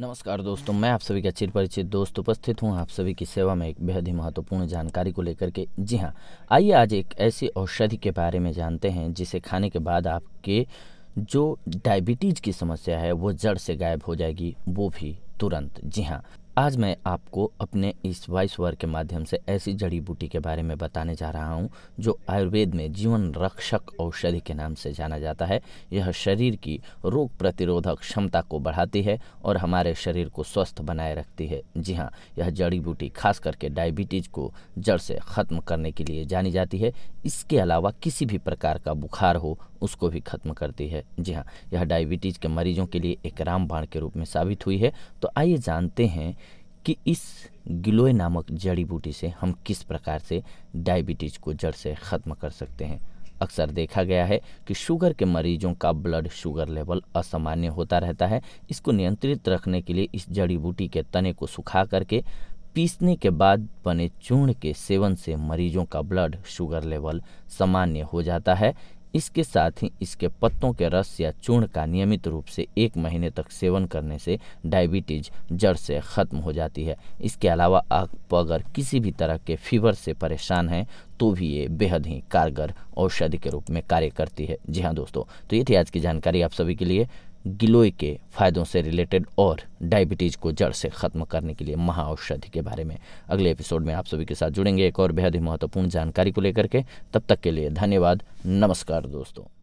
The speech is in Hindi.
नमस्कार दोस्तों मैं आप सभी का चिर परिचित दोस्त उपस्थित हूँ आप सभी की सेवा में एक बेहद ही महत्वपूर्ण जानकारी को लेकर के जी हाँ आइए आज एक ऐसी औषधि के बारे में जानते हैं जिसे खाने के बाद आपके जो डायबिटीज़ की समस्या है वो जड़ से गायब हो जाएगी वो भी तुरंत जी हाँ आज मैं आपको अपने इस वॉइस वर्क के माध्यम से ऐसी जड़ी बूटी के बारे में बताने जा रहा हूँ जो आयुर्वेद में जीवन रक्षक औषधि के नाम से जाना जाता है यह शरीर की रोग प्रतिरोधक क्षमता को बढ़ाती है और हमारे शरीर को स्वस्थ बनाए रखती है जी हाँ यह जड़ी बूटी खास करके डायबिटीज को जड़ से ख़त्म करने के लिए जानी जाती है इसके अलावा किसी भी प्रकार का बुखार हो उसको भी ख़त्म करती है जी हाँ यह डायबिटीज़ के मरीजों के लिए एक रामबाण के रूप में साबित हुई है तो आइए जानते हैं कि इस गिलोय नामक जड़ी बूटी से हम किस प्रकार से डायबिटीज़ को जड़ से ख़त्म कर सकते हैं अक्सर देखा गया है कि शुगर के मरीजों का ब्लड शुगर लेवल असामान्य होता रहता है इसको नियंत्रित रखने के लिए इस जड़ी बूटी के तने को सुखा करके पीसने के बाद बने चूर्ण के सेवन से मरीजों का ब्लड शुगर लेवल सामान्य हो जाता है इसके साथ ही इसके पत्तों के रस या चूर्ण का नियमित रूप से एक महीने तक सेवन करने से डायबिटीज जड़ से ख़त्म हो जाती है इसके अलावा आप अगर किसी भी तरह के फीवर से परेशान हैं तो भी ये बेहद ही कारगर औषधि के रूप में कार्य करती है जी हाँ दोस्तों तो ये थी आज की जानकारी आप सभी के लिए गिलोय के फायदों से रिलेटेड और डायबिटीज़ को जड़ से ख़त्म करने के लिए महाऔषधि के बारे में अगले एपिसोड में आप सभी के साथ जुड़ेंगे एक और बेहद ही महत्वपूर्ण जानकारी को लेकर के तब तक के लिए धन्यवाद नमस्कार दोस्तों